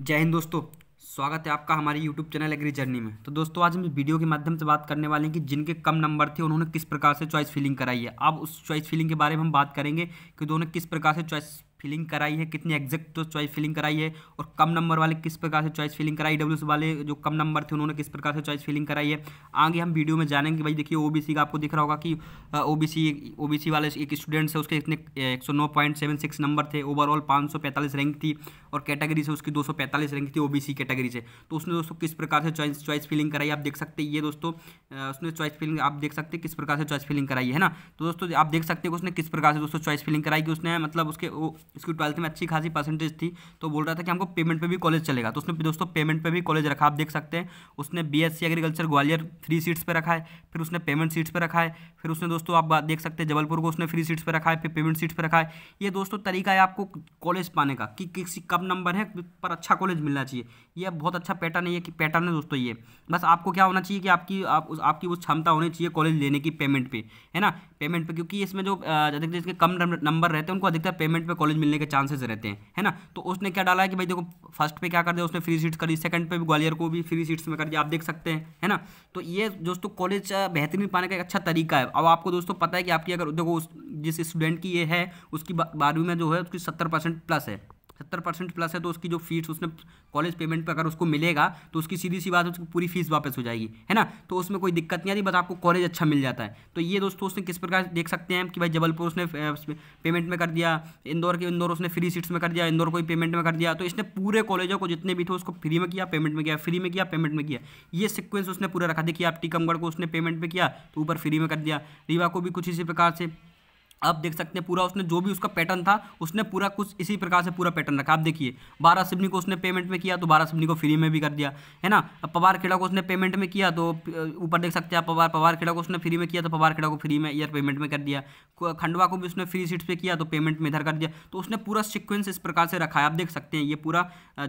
जय हिंद दोस्तों स्वागत है आपका हमारे यूट्यूब चैनल एग्री जर्नी में तो दोस्तों आज हम इस वीडियो के माध्यम से बात करने वाले हैं कि जिनके कम नंबर थे उन्होंने किस प्रकार से चॉइस फिलिंग कराई है अब उस चॉइस फिलिंग के बारे में हम बात करेंगे कि उन्होंने किस प्रकार से चॉइस फिलिंग कराई है कितनी एग्जैक्ट तो चॉइस फिलिंग कराई है और कम नंबर वाले किस प्रकार से चॉइस फिलिंग कराई डब्ल्यू वाले जो कम नंबर थे उन्होंने किस प्रकार से चॉइस फिलिंग कराई है आगे हम वीडियो में जानेंगे भाई देखिए ओबीसी का आपको दिख रहा होगा कि ओबीसी ओबीसी वाले एक स्टूडेंट है उसके इतने एक नंबर थे ओवरऑल पाँच रैंक थी और कैटेगरी से उसकी दो रैंक थी ओ कैटेगरी से तो उसने दोस्तों किस प्रकार से चॉइस चॉइस फिलिंग कराई आप देख सकते हैं ये दोस्तों उसने चॉइस फिलिंग आप देख सकते हैं किस प्रकार से चॉइस फिलिंग कराई है ना तो दोस्तों आप देख सकते हो उसने किस प्रकार से दोस्तों चॉइस फिलिंग कराई कि उसने मतलब उसके इसकी ट्वेल्थ में अच्छी खासी परसेंटेज थी तो बोल रहा था कि हमको पेमेंट पे भी कॉलेज चलेगा तो उसने दोस्तों पेमेंट पे भी कॉलेज रखा आप देख सकते हैं उसने BSc agriculture Gwalior free seats पे रखा है फिर उसने पेमेंट सीट्स पे रखा है फिर उसने दोस्तों आप देख सकते हैं जबलपुर को उसने फ्री सीट्स पर रखा है फिर पेमेंट सीट्स पर रखा है ये दोस्तों तरीका है आपको कॉलेज पाने का कि किसी कम नंबर है पर अच्छा कॉलेज मिलना चाहिए यह बहुत अच्छा पैटर्न है कि पैटर्न है दोस्तों ये बस आपको क्या होना चाहिए कि आपकी आपकी वो क्षमता होनी चाहिए कॉलेज लेने की पेमेंट पर है ना पेमेंट पर क्योंकि इसमें जो जिसके कम नंबर रहते हैं उनको अधिकतर पेमेंट पर कॉलेज मिलने के चांसेस रहते हैं है ना तो उसने क्या डाला है कि भाई देखो फर्स्ट पे क्या कर दिया उसने फ्री सीट्स करी सेकंड पे भी ग्वालियर को भी फ्री सीट्स में कर दिया आप देख सकते हैं है ना तो ये दोस्तों कॉलेज बेहतरीन पाने का एक अच्छा तरीका है अब आपको दोस्तों पता है कि आपकी अगर देखो उस जिस स्टूडेंट की ये है उसकी बारहवीं में जो है उसकी सत्तर परसेंट प्लस है सत्तर परसेंट प्लस है तो उसकी जो फीस उसने कॉलेज पेमेंट पे अगर उसको मिलेगा तो उसकी सीधी सी बात है उसकी पूरी फीस वापस हो जाएगी है ना तो उसमें कोई दिक्कत नहीं आती बस आपको कॉलेज अच्छा मिल जाता है तो ये दोस्तों उसने किस प्रकार देख सकते हैं कि भाई जबलपुर उसने पेमेंट में कर दिया इंदौर के इंदौर उसने फ्री सीट्स में कर दिया इंदौर को भी पेमेंट में कर दिया तो इसने पूरे कॉलेजों को जितने भी थे उसको फ्री में किया पेमेंट में किया फ्री में किया पेमेंट में किया ये सिक्वेंस उसने पूरा रखा देखिए आप टीकमगढ़ को उसने पेमेंट में किया तो ऊपर फ्री में कर दिया रीवा को भी कुछ इसी प्रकार से आप देख सकते हैं पूरा उसने जो भी उसका पैटर्न था उसने पूरा कुछ इसी प्रकार से पूरा पैटर्न रखा आप देखिए बारह सिबनी को उसने पेमेंट में किया तो बारह सिबनी को फ्री में भी कर दिया है ना पवार खेड़ा को उसने पेमेंट में किया तो ऊपर देख सकते हैं आप पवार पवार खेड़ा को उसने फ्री में किया तो पवार खेड़ा को फ्री में ईयर पेमेंट में कर दिया खंडवा को भी उसने फ्री सीट पर किया तो पेमेंट में इधर कर दिया तो उसने पूरा सिक्वेंस इस प्रकार से रखा है आप देख सकते हैं ये पूरा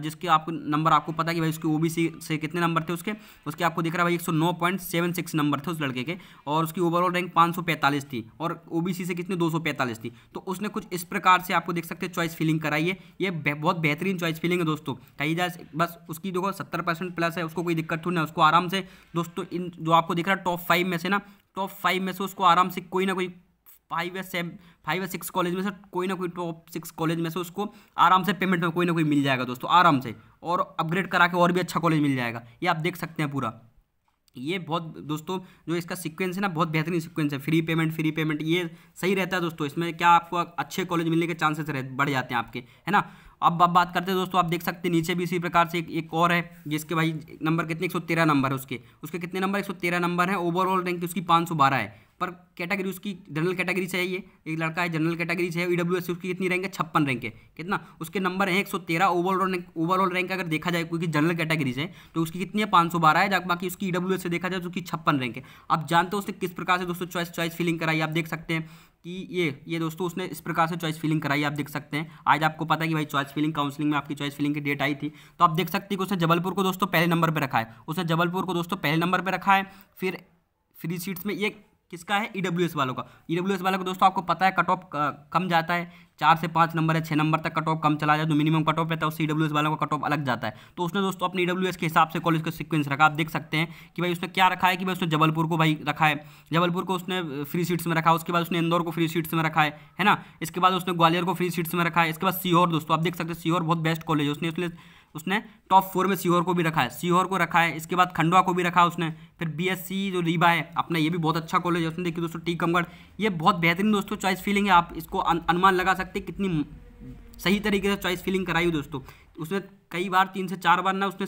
जिसके आपको नंबर आपको पता है कि भाई उसके ओ से कितने नंबर थे उसके उसके आपको दिख रहा है भाई एक नंबर थे उस लड़के के और उसकी ओवरऑल रैंक पाँच थी और ओ से कितने दो थी तो उसने कुछ इस प्रकार से आपको देख सकते हैं चॉइस फिलिंग कराई है ये बहुत बेहतरीन चॉइस फिलिंग है दोस्तों कही जाए बस उसकी देखो सत्तर परसेंट प्लस है उसको कोई दिक्कत थोड़ी ना उसको आराम से दोस्तों इन जो आपको दिख रहा है टॉप फाइव में से ना टॉप फाइव में से उसको आराम से कोई ना कोई फाइव या सेवन फाइव या सिक्स कॉलेज में से कोई ना कोई टॉप सिक्स कॉलेज में से उसको आराम से पेमेंट में कोई ना कोई मिल जाएगा दोस्तों आराम से और अपग्रेड करा के और भी अच्छा कॉलेज मिल जाएगा ये आप देख सकते हैं पूरा ये बहुत दोस्तों जो इसका सीक्वेंस है ना बहुत बेहतरीन सीक्वेंस है फ्री पेमेंट फ्री पेमेंट ये सही रहता है दोस्तों इसमें क्या आपको अच्छे कॉलेज मिलने के चांसेस बढ़ जाते हैं आपके है ना अब अब बात करते हैं दोस्तों आप देख सकते हैं नीचे भी इसी प्रकार से एक, एक और है जिसके भाई नंबर कितने एक नंबर है उसके उसके कितने नंबर एक नंबर है ओवरऑल रैंक उसकी पाँच है पर कैटेगरी उसकी जनरल कैटेगरी से है ये एक लड़का है जनरल कैटेगरी से है ई डब्ल्यू एस उसकी कितनी रैंक है छप्पन रैंक है कितना उसके नंबर है एक सौ तेरह ओवरऑल रैंक ओवरऑल रैंक अगर देखा जाए क्योंकि जनरल कैटेगरी से तो उसकी कितनी है पाँच सौ बारह है बाकी उसकी ई डब्ल्यू एस से देखा जाए तो उसकी छप्पन रैंक है आप जानते हो उसने किस प्रकार से दोस्तों चॉइस चॉइस फिलिंग कराई आप देख सकते हैं कि ये ये दोस्तों उसने इस प्रकार से चॉइस फिलिंग कराई आप देख सकते हैं आज आपको पता है कि भाई चॉइस फिलिंग काउंसलिंग में आपकी चॉइस फिलिंग की डेट आई थी तो आप देख सकते हैं कि उसने जबलपुर को दोस्तों पहले नंबर पर रखा है उसने जबलपुर को दोस्तों पहले नंबर पर रखा है फिर फ्री सीट्स में ये किसका है ई e वालों का ई e वालों का दोस्तों आपको पता है कट ऑफ कम जाता है चार से पाँच नंबर है छः नंबर तक कट ऑफ कम चला जाए तो मिनिमम कट ऑफ रहता है उससे ई e वालों का कट ऑफ अलग जाता है तो उसने दोस्तों अपनी ई के हिसाब से कॉलेज का सीक्वेंस रखा आप देख सकते हैं कि भाई उसने क्या रखा है कि भाई उसने जबलपुर को भाई रखा है जबलपुर को उसने फ्री सीट्स में रखा उसके बाद उसने इंदौर को फ्री सीट्स में रखा है है ना इसके बाद उसने ग्वालियर को फ्री सीट्स में रखा है इसके बाद सीहोर दोस्तों आप देख सकते हैं सीहोर बहुत बेस्ट कॉलेज है उसने उसने उसने टॉप फोर में सीहोर को भी रखा है सीहोर को रखा है इसके बाद खंडवा को भी रखा है उसने फिर बीएससी जो रीबा है अपना ये भी बहुत अच्छा कॉलेज है उसने देखिए दोस्तों टी कमगढ़ ये बहुत बेहतरीन दोस्तों चॉइस फीलिंग है आप इसको अनुमान लगा सकते कितनी सही तरीके से चॉइस फीलिंग कराई दोस्तों उसने कई बार तीन से चार बार ना उसने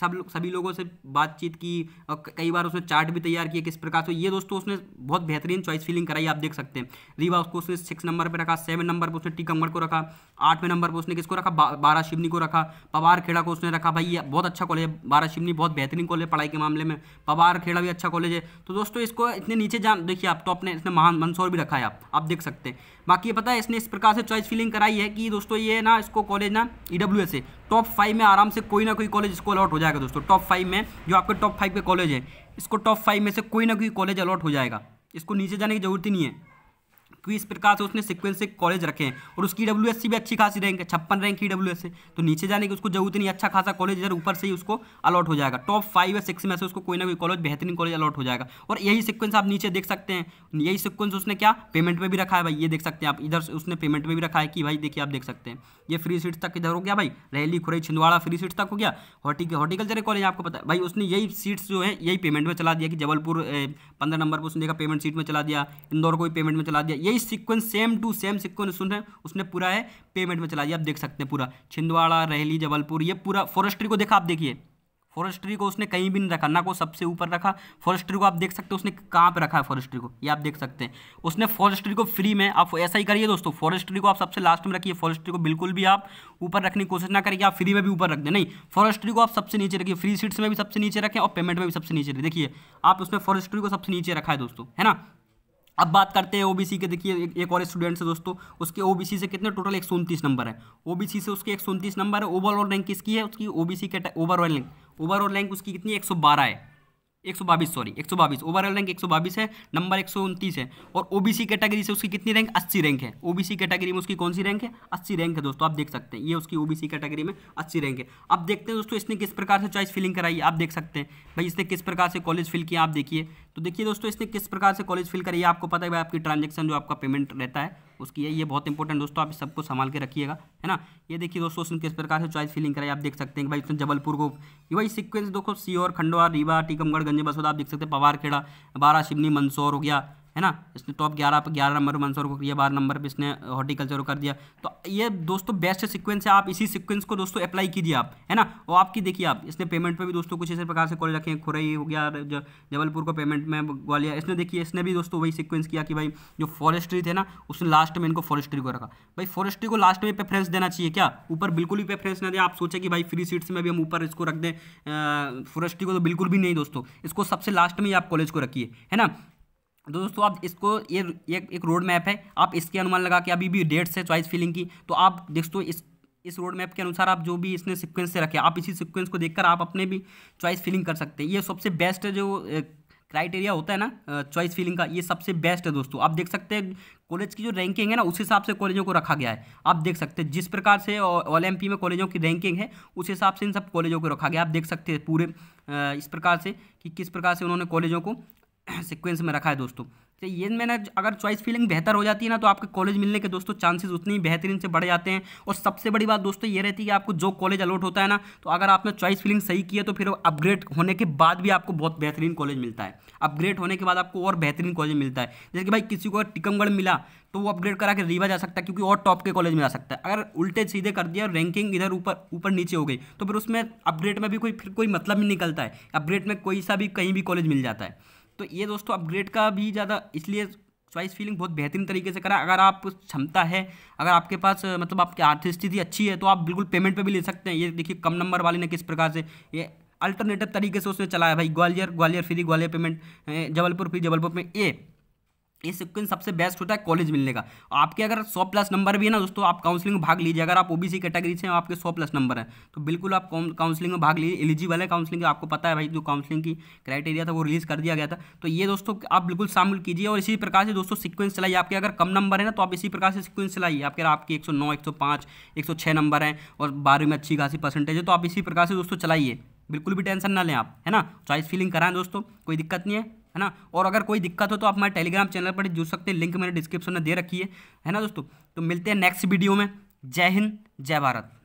सब लोग सभी लोगों से बातचीत की और कई बार उसने चार्ट भी तैयार किया किस प्रकार से ये दोस्तों उसने बहुत बेहतरीन चॉइस फीलिंग कराई आप देख सकते हैं रीवा उसको उसने सिक्स नंबर पर रखा सेवन नंबर पर उसने टीकमगढ़ को रखा आठवें नंबर पर उसने किसको रखा बारा बारह शिवनी को रखा पवार खेड़ा को उसने रखा भाई ये बहुत अच्छा कॉलेज है बारह शिवनी बहुत बेहतरीन कॉलेज है पढ़ाई के मामले में पवार खेड़ा भी अच्छा कॉलेज है तो दोस्तों इसको इतने नीचे जान देखिए आप तो अपने इसने महान मंदसौर भी रखा है आप आप देख सकते हैं बाकी ये पता है इसने इस प्रकार से चॉइस फीलिंग कराई है कि दोस्तों ये ना इसको कॉलेज ना E W S a top five में आराम से कोई ना कोई कॉलेज इसको अलॉट हो जाएगा दोस्तों टॉप फाइव में जो आपके टॉप फाइव के कॉलेज हैं इसको टॉप फाइव में से कोई ना कोई कॉलेज अलॉट हो जाएगा इसको नीचे जाने की जरूरत ही नहीं है इस प्रकार से उसने सिक्वेंस से कॉलेज रखे हैं और उसकी डब्ल्यू e भी अच्छी खासी रैंक है छप्पन रैंक ही डब्ल्यू से तो नीचे जाने की उसको जरूरत नहीं अच्छा खासा कॉलेज इधर ऊपर से ही उसको अलॉट हो जाएगा टॉप फाइव या सिक्स में से उसको कोई ना कोई कॉलेज बेहतरीन कॉलेज अलॉट हो जाएगा और यही सिक्वेंस आप नीचे देख सकते हैं यही सिक्वेंस उसने क्या पेमेंट में भी रखा है भाई ये देख सकते हैं आप इधर उसने पेमेंट में भी रखा है कि भाई देखिए आप देख सकते हैं ये फ्री सीट तक इधर हो गया भाई रैली खुरई छिंदवाड़ा फ्री सीट तक हो गया हॉर्टी हॉर्टिकल्चर कॉलेज आपको पता है भाई उसने यही सीट्स जो है यही पेमेंट में चला दिया कि जबलपुर पंद्रह नंबर पर उसने देखा पेमेंट सीट में चला दिया इंदौर को भी पेमेंट में चला दिया यही यही sequence same to same sequence सुन रहे हैं उसने पूरा है पेमेंट में चला दिया आप देख सकते हैं पूरा छिंदवाड़ा रहली जबलपुर ये पूरा फॉरेस्ट्री को देखा आप देखिए फॉरेस्ट्री को उसने कहीं भी नहीं रखा ना को सबसे ऊपर रखा फॉरेस्ट्री को आप देख सकते हो उसने कहाँ पे रखा है फॉरेस्ट्री को ये आप देख सकते हैं उसने फॉरेस्ट्री को फ्री में आप ऐसा ही करिए दोस्तों फॉरेस्ट्री को आप सबसे लास्ट में रखिए फॉरेस्ट्री को बिल्कुल भी आप ऊपर रखने की कोशिश ना करिए आप फ्री में भी ऊपर रख दें नहीं फॉरेस्ट्री को आप सबसे नीचे रखिए फ्री सीट्स में भी सबसे नीचे रखें और पेमेंट में भी सबसे नीचे देखिए आप उसमें फॉरेस्ट्री को सबसे नीचे रखा है दोस्तों है ना अब बात करते हैं ओबीसी के देखिए एक, और स्टूडेंट से दोस्तों उसके ओबीसी से कितने टोटल एक नंबर है ओबीसी से उसके एक नंबर है ओवरऑल रैंक किसकी है उसकी ओबीसी के ओवरऑल रैंक ओवरऑल रैंक उसकी कितनी बारह है एक सौ बाईस सॉरी एक सौ बाईस ओवरऑल रैंक एक सौ बाईस है नंबर एक सौ उनतीस है और ओबीसी कैटेगरी से उसकी कितनी रैंक अस्सी रैंक है ओबीसी कैटेगरी में उसकी कौन सी रैंक है अस्सी रैंक है दोस्तों आप देख सकते हैं ये उसकी ओबीसी कैटेगरी में अस्सी रैंक है अब देखते हैं दोस्तों इसने किस प्रकार से चॉइस फिलिंग कराई आप देख सकते हैं भाई इसने किस प्रकार से कॉलेज फिल किया आप देखिए तो देखिए दोस्तों इसने किस प्रकार से कॉलेज फिल करिए आपको पता है भाई आपकी ट्रांजेक्शन जो आपका पेमेंट रहता है उसकी है ये बहुत इंपॉर्टेंट दोस्तों आप सबको संभाल के रखिएगा है ना ये देखिए दोस्तों उसने किस प्रकार से चॉइस फिलिंग कराई आप देख सकते हैं भाई उसने जबलपुर को वही भाई सीक्वेंस देखो सीओर खंडवा रीवा टीकमगढ़ गंजे बसौदा आप देख सकते हैं पवारखेड़ा बारा शिवनी मंदसौर हो गया है ना इसने टॉप ग्यारह पर ग्यारह नंबर मंसूर को किया बारह नंबर पर इसने हॉर्टिकल्चर uh, को कर दिया तो ये दोस्तों बेस्ट सिक्वेंस है आप इसी सिक्वेंस को दोस्तों अप्लाई कीजिए आप है ना और आपकी देखिए आप इसने पेमेंट पर भी दोस्तों कुछ इसी प्रकार से कॉलेज रखे हैं खुरई हो गया जबलपुर को पेमेंट में ग्वालियर इसने देखिए इसने भी दोस्तों वही सिक्वेंस किया कि भाई जो फॉरेस्ट्री थे ना उसने लास्ट में इनको फॉरेस्ट्री को रखा भाई फॉरेस्ट्री को लास्ट में प्रेफरेंस देना चाहिए क्या ऊपर बिल्कुल भी प्रेफरेंस ना दें आप सोचे कि भाई फ्री सीट्स में भी हम ऊपर इसको रख दें फॉरेस्ट्री uh, को तो बिल्कुल भी नहीं दोस्तों इसको सबसे लास्ट में ही आप कॉलेज को रखिए है ना तो दोस्तों आप इसको ये एक एक रोड मैप है आप इसके अनुमान लगा के अभी भी डेट्स है चॉइस फिलिंग की तो आप दोस्तों इस इस रोड मैप के अनुसार आप जो भी इसने सीक्वेंस से रखे आप इसी सीक्वेंस को देखकर आप अपने भी चॉइस फिलिंग कर सकते हैं ये सबसे बेस्ट जो क्राइटेरिया होता है ना चॉइस फिलिंग का ये सबसे बेस्ट है दोस्तों आप देख सकते हैं कॉलेज की जो रैंकिंग है ना उस हिसाब से कॉलेजों को रखा गया है आप देख सकते हैं जिस प्रकार से ऑल एम में कॉलेजों की रैंकिंग है उस हिसाब से इन सब कॉलेजों को रखा गया आप देख सकते हैं पूरे इस प्रकार से कि किस प्रकार से उन्होंने कॉलेजों को सिक्वेंस में रखा है दोस्तों तो ये मैंने अगर चॉइस फीलिंग बेहतर हो जाती है ना तो आपके कॉलेज मिलने के दोस्तों चांसेस उतने ही बेहतरीन से बढ़ जाते हैं और सबसे बड़ी बात दोस्तों ये रहती है कि आपको जो कॉलेज अलॉट होता है ना तो अगर आपने चॉइस फीलिंग सही की है तो फिर अपग्रेड होने के बाद भी आपको बहुत बेहतरीन कॉलेज मिलता है अपग्रेड होने के बाद आपको और बेहतरीन कॉलेज मिलता है जैसे कि भाई किसी को अगर टिकमगढ़ मिला तो वो अपग्रेड करा के रीवा जा सकता है क्योंकि और टॉप के कॉलेज में जा सकता है अगर उल्टे सीधे कर दिया रैंकिंग इधर ऊपर ऊपर नीचे हो गई तो फिर उसमें अपग्रेड में भी कोई फिर कोई मतलब नहीं निकलता है अपग्रेड में कोई सा भी कहीं भी कॉलेज मिल जाता है तो ये दोस्तों अपग्रेड का भी ज़्यादा इसलिए चॉइस फीलिंग बहुत बेहतरीन तरीके से करा अगर आप क्षमता है अगर आपके पास मतलब आपकी आर्थिक स्थिति अच्छी है तो आप बिल्कुल पेमेंट पे भी ले सकते हैं ये देखिए कम नंबर वाले ने किस प्रकार से ये अल्टरनेटिव तरीके से उसने चलाया भाई Gwalior Gwalior free Gwalior payment Jabalpur free Jabalpur में ये ये सिक्वेंस सबसे बेस्ट होता है कॉलेज मिलने का आपके अगर सौ प्लस नंबर भी है ना दोस्तों आप काउंसलिंग में भाग लीजिए अगर आप ओबीसी कैटेगरी से हैं आपके सौ प्लस नंबर है तो बिल्कुल आप काउंसलिंग में भाग लीजिए एलिजिबल है काउंसलिंग आपको पता है भाई जो काउंसलिंग की क्राइटेरिया था वो रिलीज़ कर दिया गया था तो ये दोस्तों आप बिल्कुल शामिल कीजिए और इसी प्रकार से दोस्तों सिक्वेंस चलाइए आपके अगर कम नंबर है ना तो आप इसी प्रकार से सिक्वेंस चलाइए आपके आपके एक सौ नौ एक सौ पाँच एक सौ छः नंबर हैं और बारहवीं में अच्छी खासी परसेंटेज है तो आप इसी प्रकार से दोस्तों चलाइए बिल्कुल भी टेंशन ना लें आप है ना चॉइस फीलिंग कराएं दोस्तों कोई दिक्कत नहीं है है ना और अगर कोई दिक्कत हो तो आप हमारे टेलीग्राम चैनल पर जुड़ सकते हैं लिंक मैंने डिस्क्रिप्शन में दे रखी है है ना दोस्तों तो मिलते हैं नेक्स्ट वीडियो में जय हिंद जय भारत